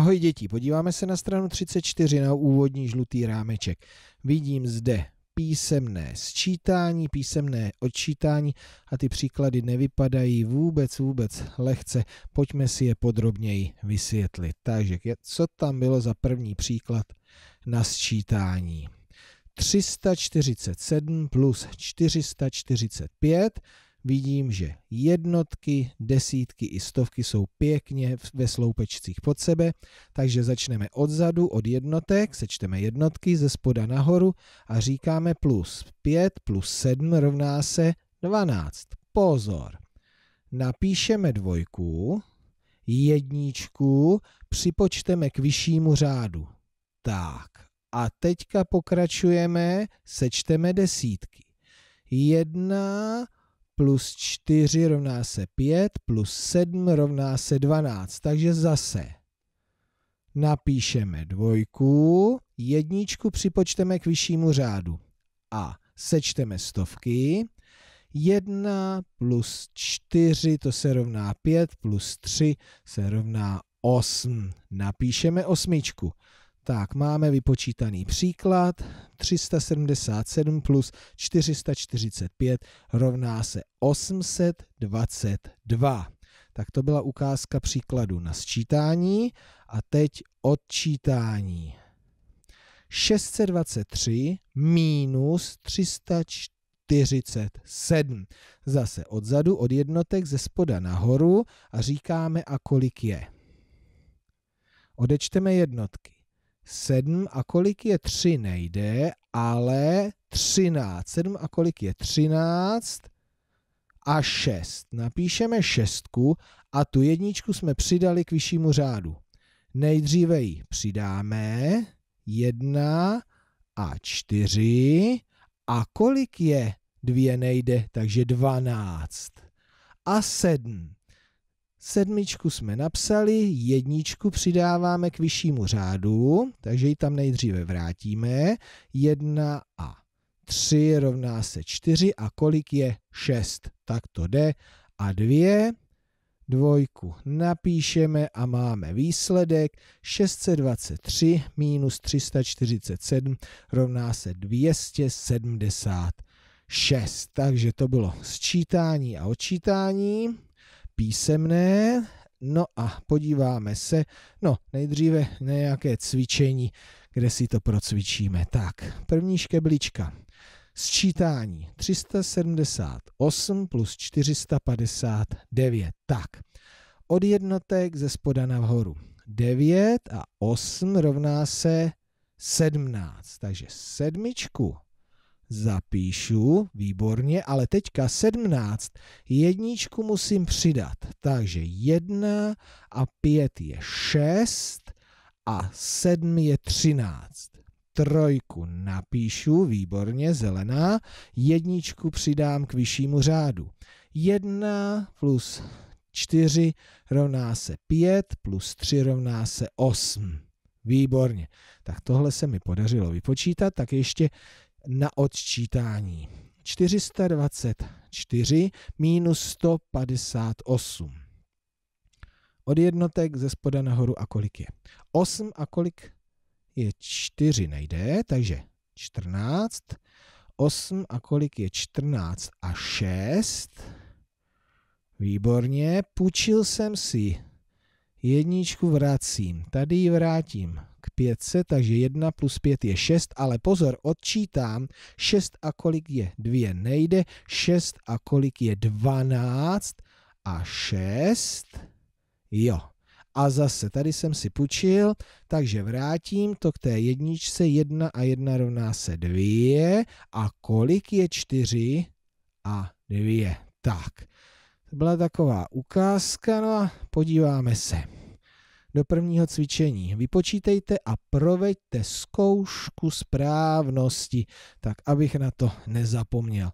Ahoj děti, podíváme se na stranu 34 na úvodní žlutý rámeček. Vidím zde písemné sčítání, písemné odčítání a ty příklady nevypadají vůbec, vůbec lehce. Pojďme si je podrobněji vysvětlit. Takže co tam bylo za první příklad na sčítání? 347 plus 445 vidím, že jednotky, desítky i stovky jsou pěkně ve sloupečcích pod sebe, takže začneme odzadu od jednotek, sečteme jednotky ze spoda nahoru a říkáme plus 5 plus 7 rovná se 12. Pozor! Napíšeme dvojku, jedničku, připočteme k vyššímu řádu. Tak, a teďka pokračujeme, sečteme desítky. Jedna plus 4 rovná se 5, plus 7 rovná se 12. Takže zase napíšeme dvojku, jedničku připočteme k vyššímu řádu a sečteme stovky. 1 plus 4 to se rovná 5, plus 3 se rovná 8. Napíšeme osmičku. Tak, máme vypočítaný příklad. 377 plus 445 rovná se 822. Tak to byla ukázka příkladu na sčítání a teď odčítání. 623 minus 347. Zase odzadu od jednotek ze spoda nahoru a říkáme a kolik je. Odečteme jednotky. 7 a kolik je 3 nejde, ale 13. 7 a kolik je 13 a 6. Napíšeme šestku a tu jedničku jsme přidali k vyššímu řádu. Nejdříve ji přidáme 1 a 4 a kolik je 2 nejde, takže 12 a 7. Sedmičku jsme napsali, jedničku přidáváme k vyššímu řádu, takže ji tam nejdříve vrátíme. jedna a tři rovná se čtyři a kolik je šest, tak to jde. A dvě dvojku napíšeme a máme výsledek 623 minus 347 rovná se 276. Takže to bylo sčítání a odčítání písemné. No a podíváme se, no nejdříve nějaké cvičení, kde si to procvičíme. Tak, první škeblička. Sčítání 378 plus 459. Tak, od jednotek ze spoda nahoru. 9 a 8 rovná se 17. Takže sedmičku zapíšu, výborně, ale teďka 17, jedničku musím přidat, takže 1 a 5 je 6 a 7 je 13. Trojku napíšu, výborně, zelená, jedničku přidám k vyššímu řádu. 1 plus 4 rovná se 5, plus 3 rovná se 8. Výborně. Tak tohle se mi podařilo vypočítat, tak ještě na odčítání. 424 minus 158. Od jednotek ze spoda nahoru a kolik je? 8 a kolik je 4 nejde, takže 14. 8 a kolik je 14 a 6. Výborně, půjčil jsem si jedničku vracím, tady ji vrátím k 500, takže 1 plus 5 je 6, ale pozor, odčítám 6 a kolik je 2 nejde, 6 a kolik je 12 a 6, jo. A zase, tady jsem si půjčil, takže vrátím to k té jedničce, 1 a 1 rovná se 2 a kolik je 4 a 2, tak. To byla taková ukázka, no a podíváme se do prvního cvičení. Vypočítejte a proveďte zkoušku správnosti, tak abych na to nezapomněl.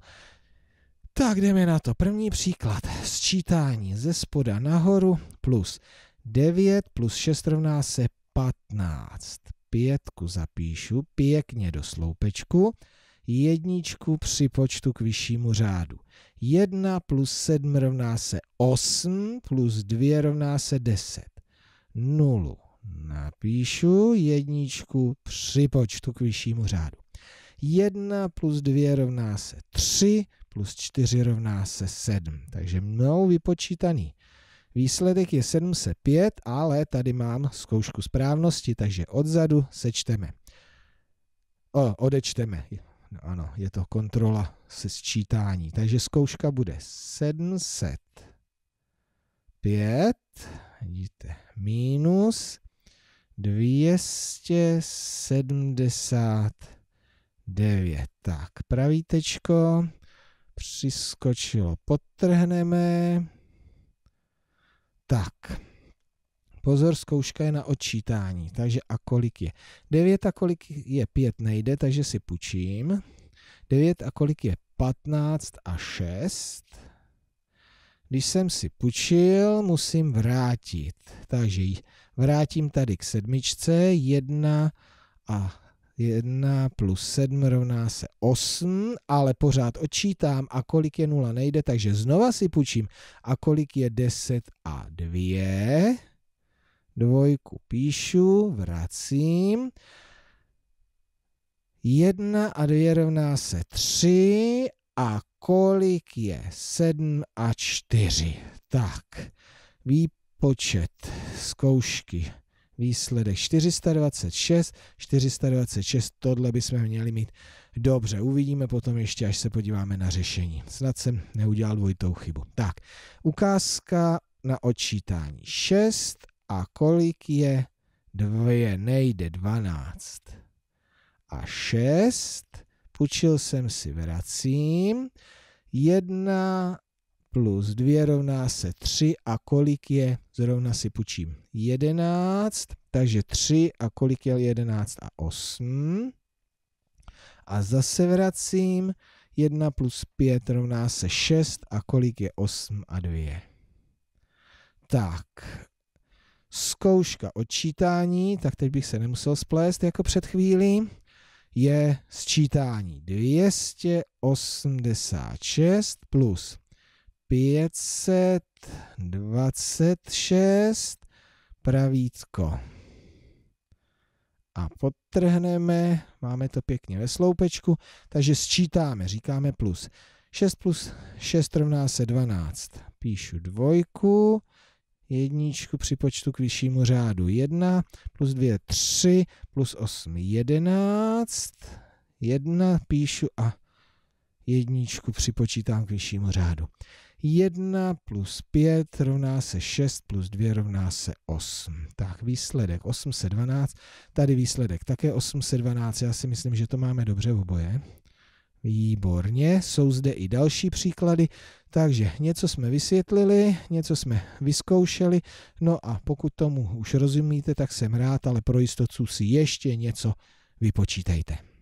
Tak jdeme na to. První příklad. Sčítání ze spoda nahoru plus 9 plus 6 rovná se 15. Pětku zapíšu pěkně do sloupečku. Jedničku připočtu k vyššímu řádu. 1 plus 7 rovná se 8, plus 2 rovná se 10 nulu. Napíšu jedničku, připočtu k vyššímu řádu. 1 plus 2 rovná se 3, plus 4 rovná se 7. Takže mnou vypočítaný výsledek je 705, ale tady mám zkoušku správnosti, takže odzadu sečteme. O, odečteme. No, ano, je to kontrola se sčítání. Takže zkouška bude 705 minus 279. Tak, pravý tečko přiskočilo, potrhneme. Tak, pozor, zkouška je na odčítání, takže a kolik je? 9 a kolik je 5 nejde, takže si půjčím. 9 a kolik je 15 a 6? Když jsem si půjčil, musím vrátit. Takže vrátím tady k sedmičce. 1 a 1 plus 7 rovná se 8, ale pořád odčítám a kolik je 0 nejde, takže znova si půjčím. A kolik je 10 a 2? Dvojku píšu, vracím. 1 a 2 rovná se 3 a kolik je 7 a 4. Tak, výpočet zkoušky. Výsledek 426, 426, tohle bychom měli mít dobře. Uvidíme potom ještě, až se podíváme na řešení. Snad jsem neudělal dvojitou chybu. Tak, ukázka na odčítání 6 a kolik je 2, nejde 12 a 6 Půjčil jsem si, vracím. 1 plus 2 rovná se 3 a kolik je, zrovna si půjčím, 11, takže 3 a kolik je 11 a 8. A zase vracím, 1 plus 5 rovná se 6 a kolik je 8 a 2. Tak, zkouška odčítání, tak teď bych se nemusel splést jako před chvílí je sčítání 286 plus 526 pravítko. A potrhneme, máme to pěkně ve sloupečku, takže sčítáme, říkáme plus. 6 plus 6 rovná se 12. Píšu dvojku jedničku při počtu k vyššímu řádu 1, plus 2, 3, plus 8, 11, 1 píšu a jedničku připočítám k vyššímu řádu. 1 plus 5 rovná se 6 plus 2 rovná se 8. Tak výsledek 812, tady výsledek také 812, já si myslím, že to máme dobře v oboje. Výborně, jsou zde i další příklady, takže něco jsme vysvětlili, něco jsme vyzkoušeli, no a pokud tomu už rozumíte, tak jsem rád, ale pro jistotu si ještě něco vypočítejte.